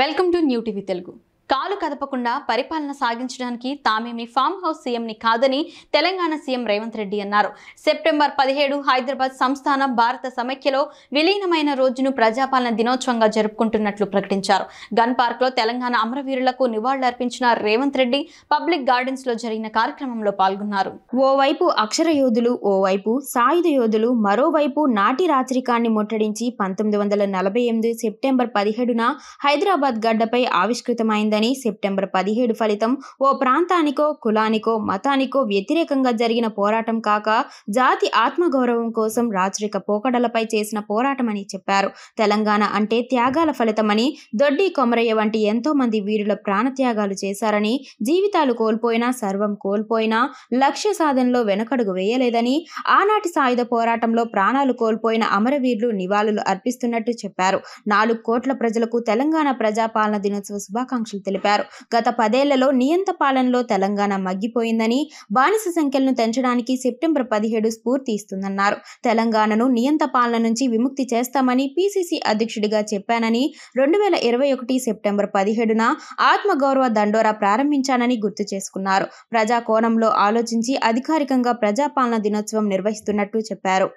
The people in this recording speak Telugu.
welcome to new TV Telugu కాలు కదపకుండా పరిపాలన సాగించడానికి తామేమి ఫామ్ హౌస్ సీఎంని కాదని తెలంగాణ సీఎం రేవంత్ రెడ్డి అన్నారు సెప్టెంబర్ పదిహేడు హైదరాబాద్ సంస్థానం భారత సమైక్యలో విలీనమైన రోజును ప్రజాపాలన దినోత్సవంగా జరుపుకుంటున్నట్లు ప్రకటించారు గన్ పార్క్ లో తెలంగాణ అమరవీరులకు నివాళులర్పించిన రేవంత్ రెడ్డి పబ్లిక్ గార్డెన్స్ లో జరిగిన కార్యక్రమంలో పాల్గొన్నారు ఓవైపు అక్షర యోధులు ఓవైపు సాయుధ యోధులు మరోవైపు నాటి రాచరికాన్ని ముట్టడించి పంతొమ్మిది వందల నలభై ఎనిమిది సెప్టెంబర్ పదిహేడున హైదరాబాద్ గడ్డపై ఆవిష్కృతమైందని సెప్టెంబర్ పదిహేడు ఫలితం ఓ ప్రాంతానికో కులానికో మతానికో వ్యతిరేకంగా జరిగిన పోరాటం కాక జాతి ఆత్మగౌరవం కోసం రాచరిక పోకడలపై చేసిన పోరాటమని చెప్పారు తెలంగాణ అంటే త్యాగాల ఫలితమని దొడ్డి కొమరయ్య వంటి ఎంతో మంది వీరుల ప్రాణత్యాగాలు చేశారని జీవితాలు కోల్పోయినా సర్వం కోల్పోయినా లక్ష్య సాధనలో వెనకడుగు వేయలేదని ఆనాటి సాయుధ పోరాటంలో ప్రాణాలు కోల్పోయిన అమరవీరులు నివాళులు అర్పిస్తున్నట్టు చెప్పారు నాలుగు కోట్ల ప్రజలకు తెలంగాణ ప్రజాపాలన దినోత్సవ శుభాకాంక్షలు తెలిపారు తెలిపారు గత పదేళ్లలో నియంత పాలనలో తెలంగాణ మగ్గిపోయిందని బానిస సంఖ్యలను తెంచడానికి సెప్టెంబర్ పదిహేడు స్ఫూర్తి ఇస్తుందన్నారు తెలంగాణను నియంత పాలన నుంచి విముక్తి చేస్తామని పీసీసీ అధ్యక్షుడిగా చెప్పానని రెండు వేల ఇరవై ఒకటి సెప్టెంబర్ పదిహేడున ఆత్మగౌరవ దండోరా ప్రారంభించానని గుర్తు చేసుకున్నారు ప్రజా కోణంలో ఆలోచించి అధికారికంగా ప్రజాపాలన దినోత్సవం నిర్వహిస్తున్నట్టు చెప్పారు